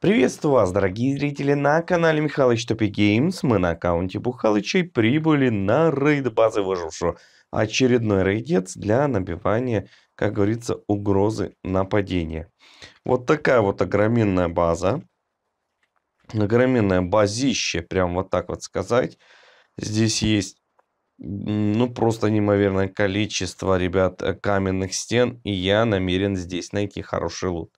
Приветствую вас, дорогие зрители, на канале Михалыч Топи Геймс. Мы на аккаунте Бухалычей прибыли на рейд базы выжившего. Очередной рейдец для набивания, как говорится, угрозы нападения. Вот такая вот огроменная база. Огроменное базище, прям вот так вот сказать. Здесь есть, ну, просто неимоверное количество, ребят, э, каменных стен. И я намерен здесь найти хороший лут.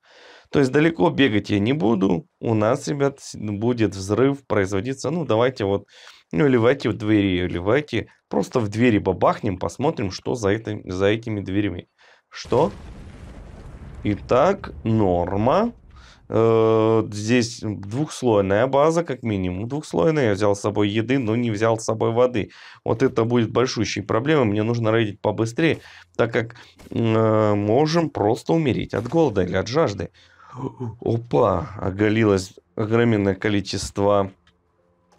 То есть далеко бегать я не буду. У нас, ребят, будет взрыв производиться. Ну, давайте вот, ну, ливайте в двери, ливайте. Просто в двери бабахнем, посмотрим, что за, это, за этими дверями. Что? Итак, норма. Э, здесь двухслойная база, как минимум двухслойная. Я взял с собой еды, но не взял с собой воды. Вот это будет большущей проблемой. Мне нужно рейдить побыстрее, так как э, можем просто умереть от голода или от жажды опа, оголилось огромное количество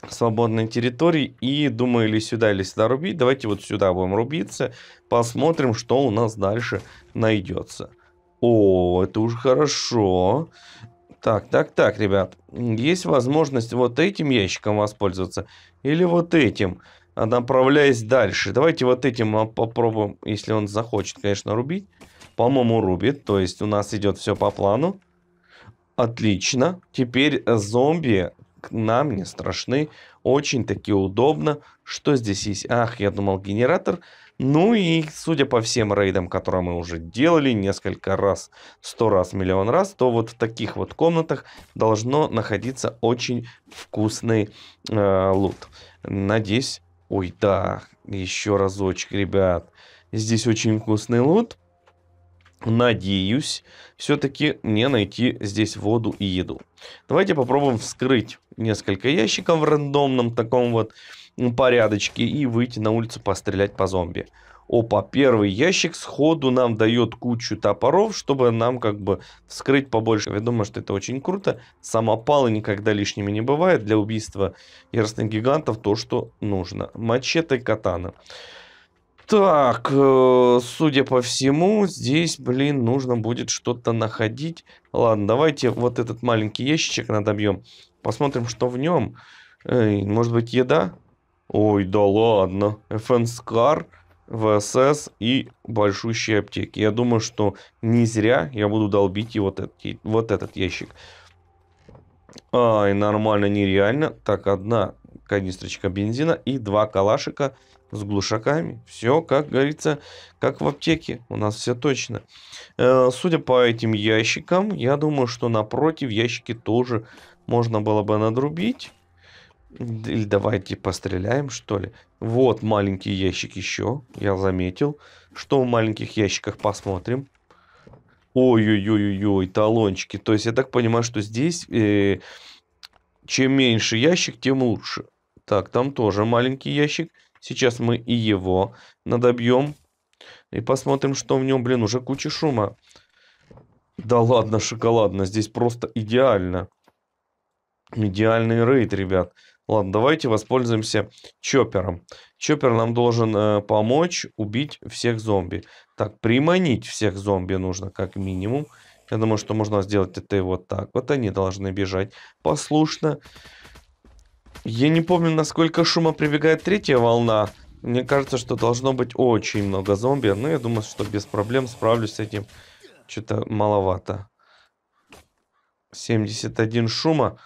свободной территории. И думаю, или сюда, или сюда рубить. Давайте вот сюда будем рубиться. Посмотрим, что у нас дальше найдется. О, это уже хорошо. Так, так, так, ребят. Есть возможность вот этим ящиком воспользоваться. Или вот этим. Направляясь дальше. Давайте вот этим а, попробуем, если он захочет, конечно, рубить. По-моему, рубит. То есть у нас идет все по плану. Отлично. Теперь э, зомби к нам не страшны. Очень-таки удобно. Что здесь есть? Ах, я думал генератор. Ну и судя по всем рейдам, которые мы уже делали несколько раз, сто раз, миллион раз, то вот в таких вот комнатах должно находиться очень вкусный э, лут. Надеюсь... Ой, да, еще разочек, ребят. Здесь очень вкусный лут надеюсь, все-таки мне найти здесь воду и еду. Давайте попробуем вскрыть несколько ящиков в рандомном таком вот порядочке и выйти на улицу пострелять по зомби. Опа, первый ящик сходу нам дает кучу топоров, чтобы нам как бы вскрыть побольше. Я думаю, что это очень круто. Самопалы никогда лишними не бывает. Для убийства яростных гигантов то, что нужно. Мачете и катана. Так, э, судя по всему, здесь, блин, нужно будет что-то находить. Ладно, давайте вот этот маленький ящичек надобьем. Посмотрим, что в нем. Эй, может быть, еда? Ой, да ладно. ФНСКАР, ВСС и большущие аптеки. Я думаю, что не зря я буду долбить и вот этот, вот этот ящик. Ай, нормально, нереально. Так, одна, канистрочка бензина и два калашика с глушаками. Все, как говорится, как в аптеке. У нас все точно. Э, судя по этим ящикам, я думаю, что напротив ящики тоже можно было бы надрубить. Или давайте постреляем, что ли. Вот маленький ящик еще. Я заметил. Что в маленьких ящиках посмотрим. Ой-ой-ой-ой, талончики. То есть я так понимаю, что здесь э, чем меньше ящик, тем лучше. Так, там тоже маленький ящик. Сейчас мы и его надобьем. И посмотрим, что в нем. Блин, уже куча шума. Да ладно, шоколадно. Здесь просто идеально. Идеальный рейд, ребят. Ладно, давайте воспользуемся чопером. Чоппер нам должен э, помочь убить всех зомби. Так, приманить всех зомби нужно как минимум. Я думаю, что можно сделать это и вот так. Вот они должны бежать Послушно. Я не помню, насколько шума прибегает третья волна. Мне кажется, что должно быть очень много зомби. Но я думаю, что без проблем справлюсь с этим. Что-то маловато. 71 шума.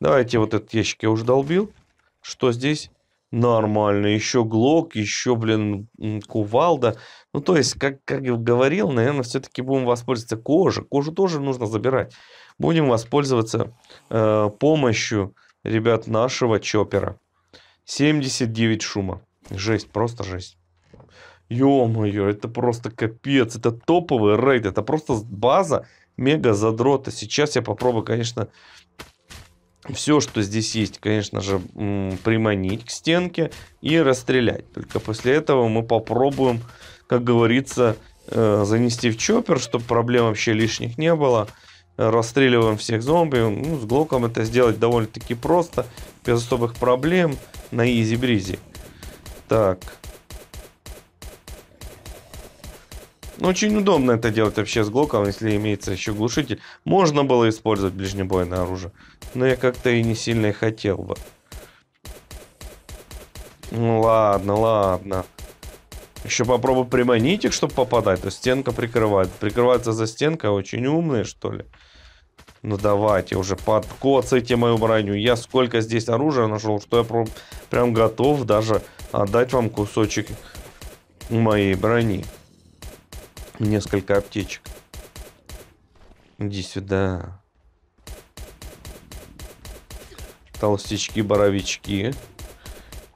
Давайте вот этот ящик я уже долбил. Что здесь? Нормально. Еще глок, еще, блин, кувалда. Ну, то есть, как, как я говорил, наверное, все-таки будем воспользоваться кожей. Кожу тоже нужно забирать. Будем воспользоваться э, помощью ребят, нашего чоппера. 79 шума. Жесть, просто жесть. Ё-моё, это просто капец. Это топовый рейд. Это просто база мега задрота. Сейчас я попробую, конечно, все, что здесь есть, конечно же, приманить к стенке и расстрелять. Только после этого мы попробуем, как говорится, э, занести в чоппер, чтобы проблем вообще лишних не было расстреливаем всех зомби. Ну, с Глоком это сделать довольно-таки просто, без особых проблем, на изи-бризи. Так. Ну, очень удобно это делать вообще с Глоком, если имеется еще глушитель. Можно было использовать ближнебойное оружие, но я как-то и не сильно хотел бы. Ну, ладно, ладно. Еще попробую приманить их, чтобы попадать. То стенка прикрывает. Прикрывается за стенкой. Очень умные, что ли. Ну давайте уже подкоцайте мою броню. Я сколько здесь оружия нашел, что я прям, прям готов даже отдать вам кусочек моей брони. Несколько аптечек. Иди сюда. Толстячки-боровички.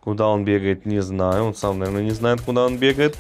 Куда он бегает, не знаю. Он сам, наверное, не знает, куда он бегает.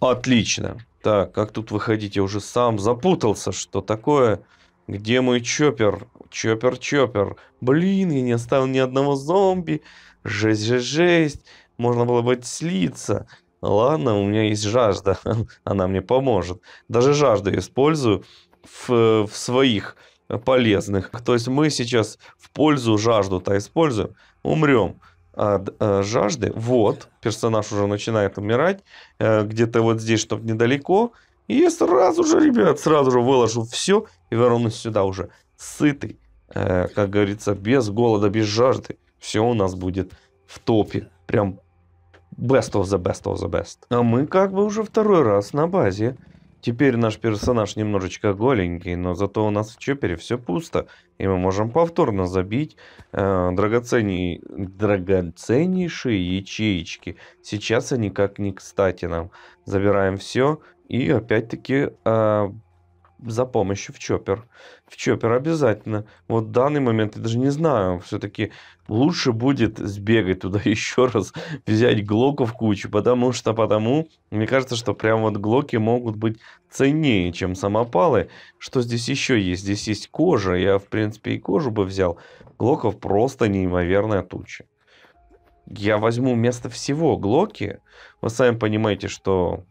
Отлично. Так, как тут выходить? Я уже сам запутался, что такое. Где мой чоппер? Чоппер, чоппер. Блин, я не оставил ни одного зомби. Жесть, жесть, жесть. Можно было бы слиться. Ладно, у меня есть жажда. Она мне поможет. Даже жажду использую в, в своих полезных. То есть мы сейчас в пользу жажду-то используем. Умрем. А, а, жажды. Вот, персонаж уже начинает умирать. Э, где-то вот здесь, чтобы недалеко. И сразу же, ребят, сразу же выложу все и вернусь сюда уже сытый. Э, как говорится, без голода, без жажды. Все у нас будет в топе. Прям best of the best of the best. А мы как бы уже второй раз на базе Теперь наш персонаж немножечко голенький, но зато у нас в чопере все пусто, и мы можем повторно забить э, драгоценней... драгоценнейшие ячеечки. Сейчас они как не кстати нам. Забираем все и опять-таки э, за помощью в чоппер. В чоппер обязательно. Вот в данный момент я даже не знаю. Все-таки лучше будет сбегать туда еще раз, взять глоков кучу, потому что потому, мне кажется, что прям вот глоки могут быть ценнее, чем самопалы. Что здесь еще есть? Здесь есть кожа. Я, в принципе, и кожу бы взял. Глоков просто неимоверная туча. Я возьму вместо всего глоки. Вы сами понимаете, что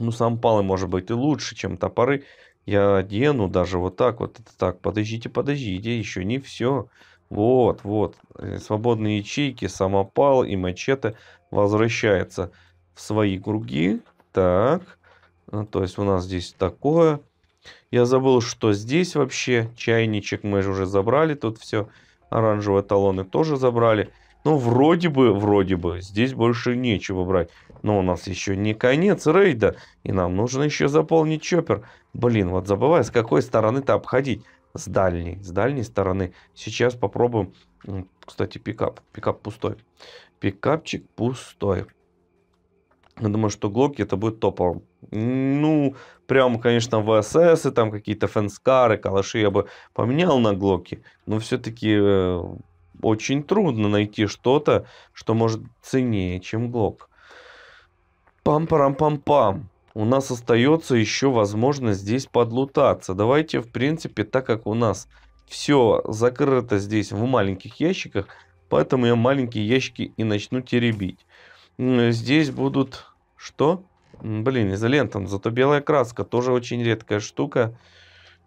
ну, самопалы, может быть, и лучше, чем топоры. Я одену даже вот так вот. Это так, подождите, подождите, еще не все. Вот, вот. Э, свободные ячейки, самопал и мачете возвращается в свои круги. Так. Ну, то есть у нас здесь такое. Я забыл, что здесь вообще чайничек мы же уже забрали. Тут все оранжевые талоны тоже забрали. Но ну, вроде бы, вроде бы, здесь больше нечего брать. Но у нас еще не конец рейда, и нам нужно еще заполнить чоппер. Блин, вот забываю, с какой стороны-то обходить. С дальней, с дальней стороны. Сейчас попробуем, кстати, пикап. Пикап пустой. Пикапчик пустой. Я думаю, что Глоки это будет топовым. Ну, прям, конечно, ВСС и там какие-то фэнскары, калаши я бы поменял на Глоки. Но все-таки э, очень трудно найти что-то, что может ценнее, чем Глок. Пам-парам-пам-пам. У нас остается еще возможность здесь подлутаться. Давайте, в принципе, так как у нас все закрыто здесь в маленьких ящиках, поэтому я маленькие ящики и начну теребить. Здесь будут... Что? Блин, изолентом. Зато белая краска тоже очень редкая штука.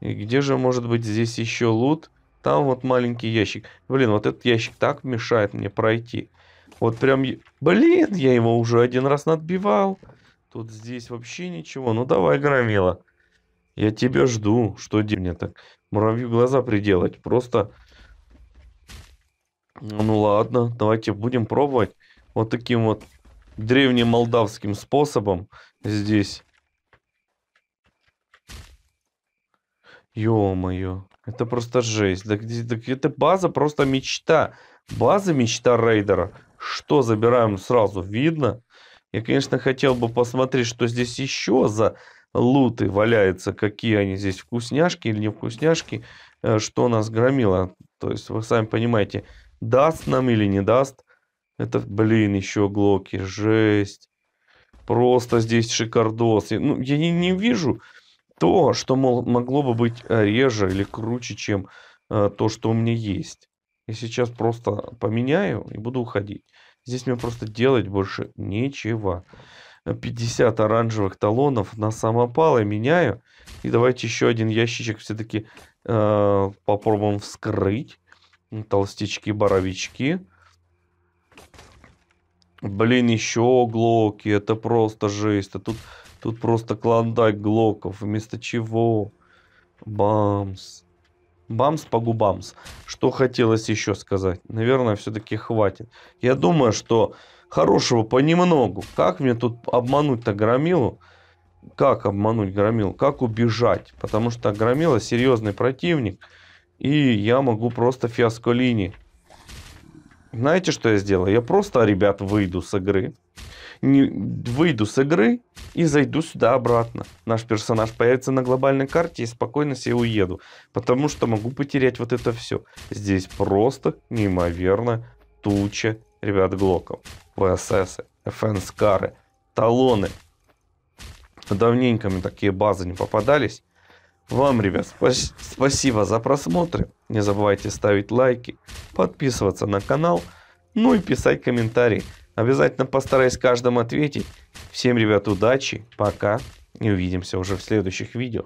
И где же может быть здесь еще лут? там вот маленький ящик. Блин, вот этот ящик так мешает мне пройти. Вот прям, блин, я его уже один раз надбивал. Тут здесь вообще ничего. Ну давай, громила. Я тебя жду. Что делать мне так? Муравью глаза приделать. Просто... Ну ладно, давайте будем пробовать. Вот таким вот древне-молдавским способом здесь Ё-моё. Это просто жесть. Да, да, это база просто мечта. База мечта рейдера. Что забираем сразу? Видно? Я, конечно, хотел бы посмотреть, что здесь еще за луты валяются. Какие они здесь вкусняшки или не вкусняшки. Э, что нас громило. То есть, вы сами понимаете, даст нам или не даст. Это, блин, еще глоки. Жесть. Просто здесь шикардос. Ну, я не, не вижу то, что мол, могло бы быть э, реже или круче, чем э, то, что у меня есть. Я сейчас просто поменяю и буду уходить. Здесь мне просто делать больше нечего. 50 э, оранжевых талонов на самопалы меняю. И давайте еще один ящичек все-таки э, попробуем вскрыть. Толстячки, боровички. Блин, еще глоки. Это просто жесть. А тут Тут просто клондайк глоков. Вместо чего? Бамс. Бамс по губамс. Что хотелось еще сказать? Наверное, все-таки хватит. Я думаю, что хорошего понемногу. Как мне тут обмануть-то Громилу? Как обмануть Громилу? Как убежать? Потому что Громила серьезный противник. И я могу просто фиаско линии. Знаете, что я сделаю? Я просто, ребят, выйду с игры не выйду с игры и зайду сюда обратно. Наш персонаж появится на глобальной карте и спокойно себе уеду. Потому что могу потерять вот это все. Здесь просто неимоверно туча ребят глоков. ВСС, фнс талоны. Давненько мне такие базы не попадались. Вам, ребят, спа- спасибо за просмотр. Не забывайте ставить лайки, подписываться на канал, ну и писать комментарии. Обязательно постараюсь каждому ответить. Всем, ребят, удачи, пока и увидимся уже в следующих видео.